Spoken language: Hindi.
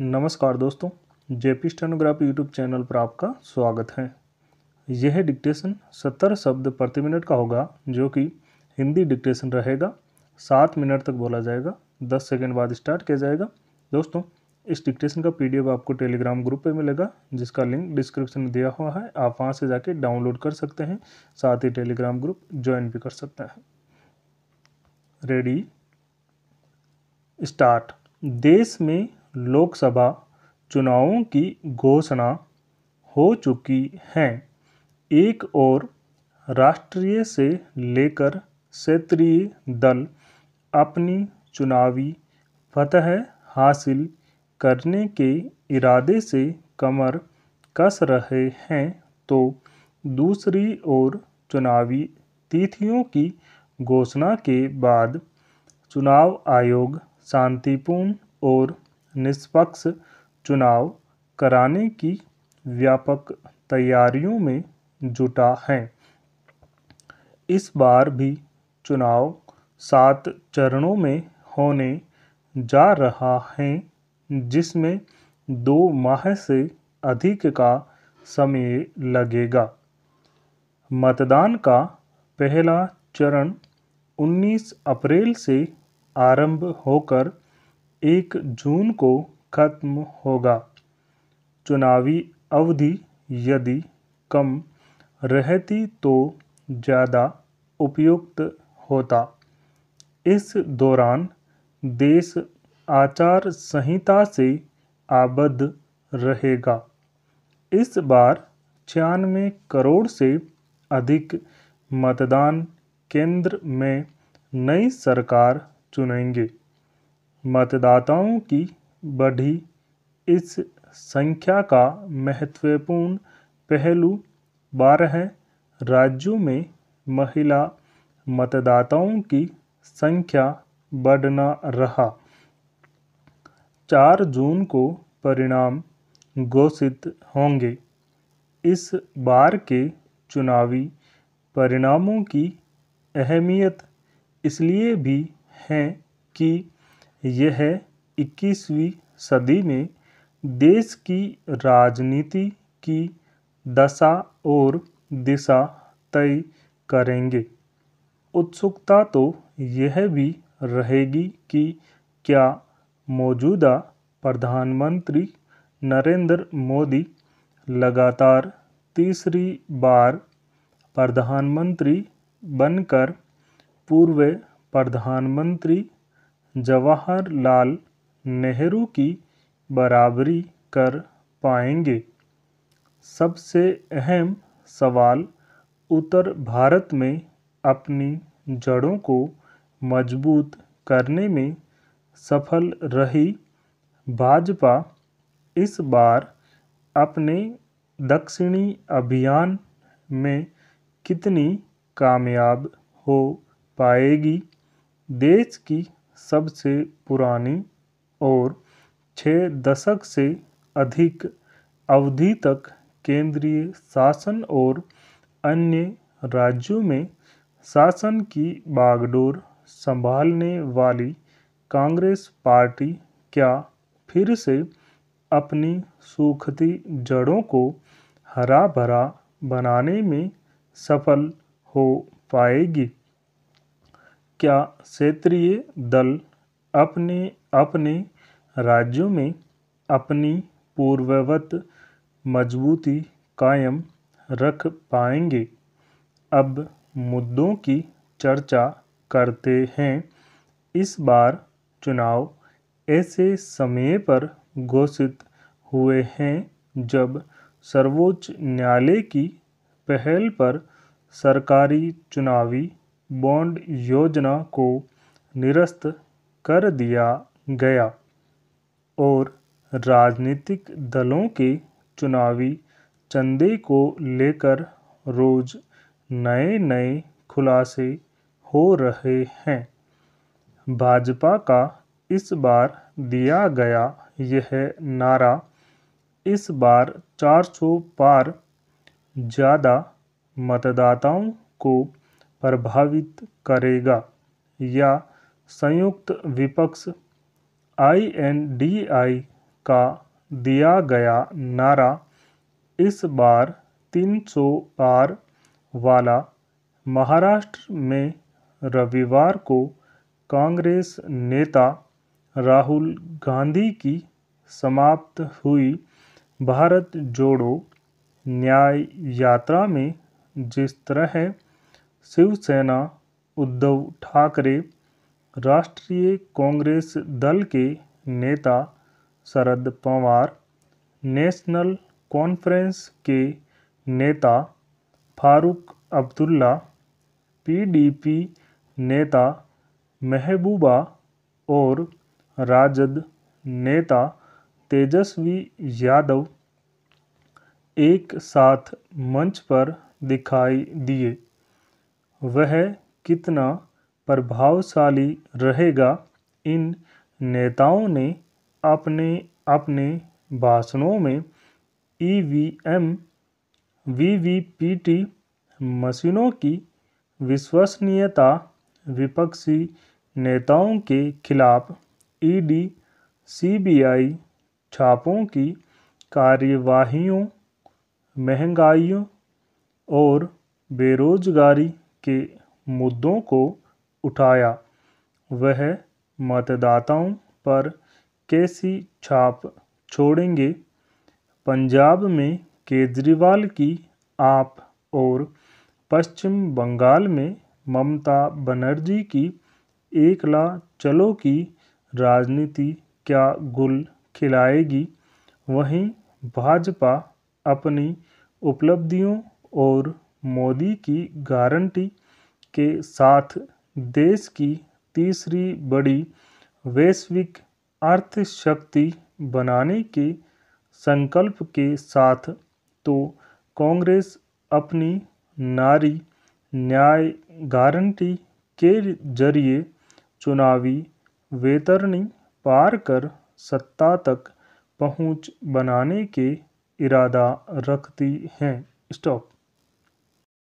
नमस्कार दोस्तों जेपी स्टेनोग्राफी यूट्यूब चैनल पर आपका स्वागत है यह डिक्टेशन सत्तर शब्द प्रति मिनट का होगा जो कि हिंदी डिक्टेशन रहेगा सात मिनट तक बोला जाएगा दस सेकेंड बाद स्टार्ट किया जाएगा दोस्तों इस डिक्टेशन का पीडीएफ आपको टेलीग्राम ग्रुप पे मिलेगा जिसका लिंक डिस्क्रिप्शन में दिया हुआ है आप वहाँ से जाके डाउनलोड कर सकते हैं साथ ही टेलीग्राम ग्रुप ज्वाइन भी कर सकते हैं रेडी स्टार्ट देश में लोकसभा चुनावों की घोषणा हो चुकी है एक और राष्ट्रीय से लेकर क्षेत्रीय दल अपनी चुनावी फतह हासिल करने के इरादे से कमर कस रहे हैं तो दूसरी ओर चुनावी तिथियों की घोषणा के बाद चुनाव आयोग शांतिपूर्ण और निष्पक्ष चुनाव कराने की व्यापक तैयारियों में जुटा है इस बार भी चुनाव सात चरणों में होने जा रहा है जिसमें दो माह से अधिक का समय लगेगा मतदान का पहला चरण 19 अप्रैल से आरंभ होकर एक जून को खत्म होगा चुनावी अवधि यदि कम रहती तो ज़्यादा उपयुक्त होता इस दौरान देश आचार संहिता से आबद्ध रहेगा इस बार छियानवे करोड़ से अधिक मतदान केंद्र में नई सरकार चुनेंगे मतदाताओं की बढ़ी इस संख्या का महत्वपूर्ण पहलू बारह राज्यों में महिला मतदाताओं की संख्या बढ़ना रहा चार जून को परिणाम घोषित होंगे इस बार के चुनावी परिणामों की अहमियत इसलिए भी है कि यह इक्कीसवीं सदी में देश की राजनीति की दशा और दिशा तय करेंगे उत्सुकता तो यह भी रहेगी कि क्या मौजूदा प्रधानमंत्री नरेंद्र मोदी लगातार तीसरी बार प्रधानमंत्री बनकर पूर्व प्रधानमंत्री जवाहरलाल नेहरू की बराबरी कर पाएंगे सबसे अहम सवाल उत्तर भारत में अपनी जड़ों को मजबूत करने में सफल रही भाजपा इस बार अपने दक्षिणी अभियान में कितनी कामयाब हो पाएगी देश की सबसे पुरानी और छः दशक से अधिक अवधि तक केंद्रीय शासन और अन्य राज्यों में शासन की बागडोर संभालने वाली कांग्रेस पार्टी क्या फिर से अपनी सूखती जड़ों को हरा भरा बनाने में सफल हो पाएगी क्या क्षेत्रीय दल अपने अपने राज्यों में अपनी पूर्ववत मजबूती कायम रख पाएंगे अब मुद्दों की चर्चा करते हैं इस बार चुनाव ऐसे समय पर घोषित हुए हैं जब सर्वोच्च न्यायालय की पहल पर सरकारी चुनावी बॉन्ड योजना को निरस्त कर दिया गया और राजनीतिक दलों के चुनावी चंदे को लेकर रोज नए नए खुलासे हो रहे हैं भाजपा का इस बार दिया गया यह नारा इस बार 400 पार ज़्यादा मतदाताओं को प्रभावित करेगा या संयुक्त विपक्ष आईएनडीआई का दिया गया नारा इस बार 300 पार वाला महाराष्ट्र में रविवार को कांग्रेस नेता राहुल गांधी की समाप्त हुई भारत जोड़ो न्याय यात्रा में जिस तरह शिवसेना उद्धव ठाकरे राष्ट्रीय कांग्रेस दल के नेता शरद पवार नेशनल कॉन्फ्रेंस के नेता फारूक अब्दुल्ला पीडीपी नेता महबूबा और राजद नेता तेजस्वी यादव एक साथ मंच पर दिखाई दिए वह कितना प्रभावशाली रहेगा इन नेताओं ने अपने अपने भाषणों में E V M V V P T मशीनों की विश्वसनीयता विपक्षी नेताओं के खिलाफ ईडी सीबीआई छापों की कार्यवाहियों महंगाइयों और बेरोजगारी के मुद्दों को उठाया वह मतदाताओं पर कैसी छाप छोड़ेंगे पंजाब में केजरीवाल की आप और पश्चिम बंगाल में ममता बनर्जी की एकला चलो की राजनीति क्या गुल खिलाएगी वहीं भाजपा अपनी उपलब्धियों और मोदी की गारंटी के साथ देश की तीसरी बड़ी वैश्विक अर्थशक्ति बनाने के संकल्प के साथ तो कांग्रेस अपनी नारी न्याय गारंटी के जरिए चुनावी वेतरणी पार कर सत्ता तक पहुंच बनाने के इरादा रखती हैं स्टॉप